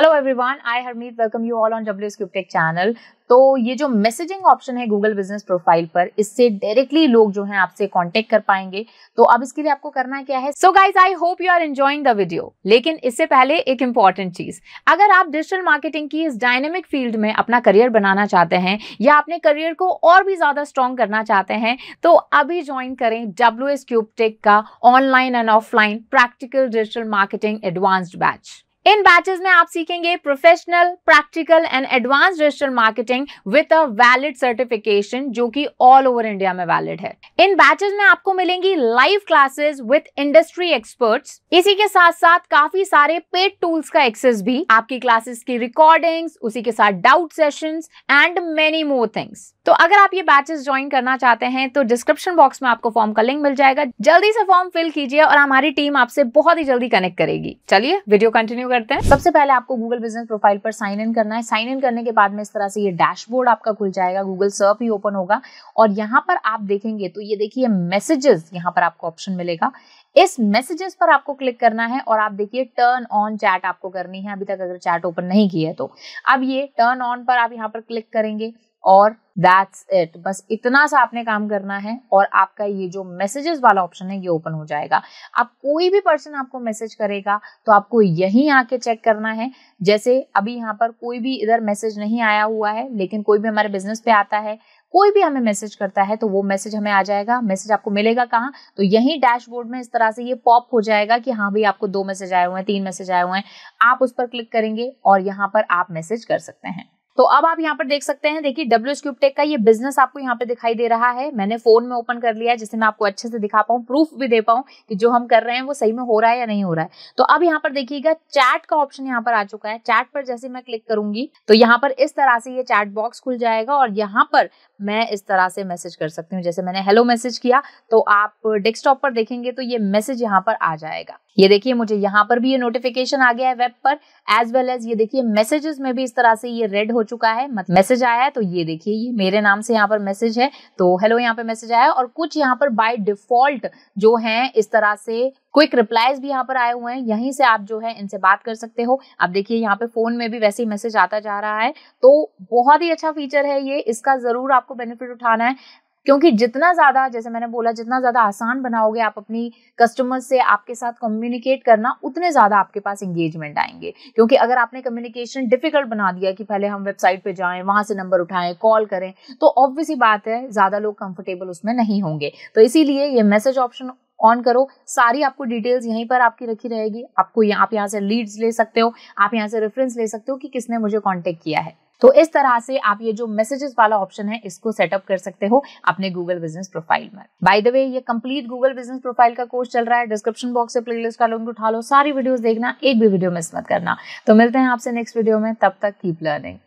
hello everyone I Harmeet welcome you all on WsCube Tech channel तो ये जो messaging option है Google business profile पर इससे डायरेक्टली लोग जो हैं आपसे कांटेक्ट कर पाएंगे तो अब इसके लिए आपको करना क्या है so guys I hope you are enjoying the video लेकिन इससे पहले एक इंपॉर्टेंट चीज अगर आप डिजिटल मार्केटिंग की इस डायनेमिक फील्ड में अपना करियर बनाना चाहते हैं या अपने करियर को और भी ज्यादा स्ट्रॉन्ग करना चाहते हैं तो अभी ज्वाइन करें डब्ल्यू एस का online and offline practical digital marketing advanced batch इन बैचेस में आप सीखेंगे professional practical and advance digital marketing with a valid certification जो कि ऑल ओवर इंडिया में वैलिड है इन बैचेस में आपको मिलेंगी live classes with industry experts इसी के साथ साथ काफी सारे पेड टूल्स का एक्सेस भी आपकी क्लासेस की रिकॉर्डिंग्स उसी के साथ doubt session and many more things तो अगर आप ये बैचेस ज्वाइन करना चाहते हैं तो डिस्क्रिप्शन बॉक्स में आपको फॉर्म का लिंक मिल जाएगा जल्दी से फॉर्म फिल कीजिए और हमारी टीम आपसे बहुत ही जल्दी कनेक्ट करेगी चलिए वीडियो कंटिन्यू कर करते हैं सबसे पहले आपको गूगल बिजनेस प्रोफाइल पर साइन इन करना है साइन इन करने के बाद में इस तरह से ये डैशबोर्ड आपका खुल जाएगा गूगल सर्प ही ओपन होगा और यहाँ पर आप देखेंगे तो ये देखिए मैसेजेस यहाँ पर आपको ऑप्शन मिलेगा इस मैसेजेस पर आपको क्लिक करना है और आप देखिए टर्न ऑन चैट आपको करनी है अभी तक अगर चैट ओपन नहीं किया है तो अब ये टर्न ऑन पर आप यहाँ पर क्लिक करेंगे और दैट्स इट बस इतना सा आपने काम करना है और आपका ये जो मैसेजेस वाला ऑप्शन है ये ओपन हो जाएगा आप कोई भी पर्सन आपको मैसेज करेगा तो आपको यहीं आके चेक करना है जैसे अभी यहाँ पर कोई भी इधर मैसेज नहीं आया हुआ है लेकिन कोई भी हमारे बिजनेस पे आता है कोई भी हमें मैसेज करता है तो वो मैसेज हमें आ जाएगा मैसेज आपको मिलेगा कहाँ तो यही डैशबोर्ड में इस तरह से ये पॉप हो जाएगा कि हाँ भाई आपको दो मैसेज आए हुए हैं तीन मैसेज आए हुए हैं आप उस पर क्लिक करेंगे और यहाँ पर आप मैसेज कर सकते हैं तो अब आप यहाँ पर देख सकते हैं देखिए डब्ल्यू एस क्यूबटेक का ये बिजनेस आपको यहाँ पे दिखाई दे रहा है मैंने फोन में ओपन कर लिया है जिससे मैं आपको अच्छे से दिखा पाऊँ प्रूफ भी दे पाऊँ कि जो हम कर रहे हैं वो सही में हो रहा है या नहीं हो रहा है तो अब यहाँ पर देखिएगा चैट का ऑप्शन यहाँ पर आ चुका है चैट पर जैसे मैं क्लिक करूंगी तो यहाँ पर इस तरह से ये चैट बॉक्स खुल जाएगा और यहाँ पर मैं इस तरह से मैसेज कर सकती हूँ जैसे मैंने हेलो मैसेज किया तो आप डेस्कटॉप पर देखेंगे तो ये मैसेज यहाँ पर आ जाएगा ये देखिए मुझे यहाँ पर भी ये नोटिफिकेशन आ गया है वेब पर एज वेल एज ये देखिए मैसेजेस में भी इस तरह से ये रेड हो चुका है मतलब मैसेज आया है तो ये देखिए ये मेरे नाम से यहाँ पर मैसेज है तो हेलो यहाँ पे मैसेज आया है और कुछ यहाँ पर बाय डिफॉल्ट जो है इस तरह से क्विक रिप्लाईज भी यहाँ पर आए हुए हैं यहीं से आप जो है इनसे बात कर सकते हो आप देखिए यहाँ पे फोन में भी वैसे ही मैसेज आता जा रहा है तो बहुत ही अच्छा फीचर है ये इसका जरूर आपको बेनिफिट उठाना है क्योंकि जितना ज़्यादा जैसे मैंने बोला जितना ज़्यादा आसान बनाओगे आप अपनी कस्टमर्स से आपके साथ कम्युनिकेट करना उतने ज़्यादा आपके पास इंगेजमेंट आएंगे क्योंकि अगर आपने कम्युनिकेशन डिफिकल्ट बना दिया कि पहले हम वेबसाइट पे जाएं वहां से नंबर उठाएं कॉल करें तो ऑब्वियसली बात है ज़्यादा लोग कंफर्टेबल उसमें नहीं होंगे तो इसीलिए ये मैसेज ऑप्शन ऑन करो सारी आपको डिटेल्स यहीं पर आपकी रखी रहेगी आपको आप यहाँ से लीड्स ले सकते हो आप यहाँ से रेफरेंस ले सकते हो कि किसने मुझे कॉन्टेक्ट किया है तो इस तरह से आप ये जो मैसेजेस वाला ऑप्शन है इसको सेटअप कर सकते हो अपने गूगल बिजनेस प्रोफाइल में बाय द वे ये कंप्लीट गूगल बिजनेस प्रोफाइल का कोर्स चल रहा है डिस्क्रिप्शन बॉक्स से प्लेलिस्ट का लिंक उठा लो सारी वीडियोस देखना एक भी वीडियो मिस मत करना तो मिलते हैं आपसे नेक्स्ट वीडियो में तब तक कीप लर्निंग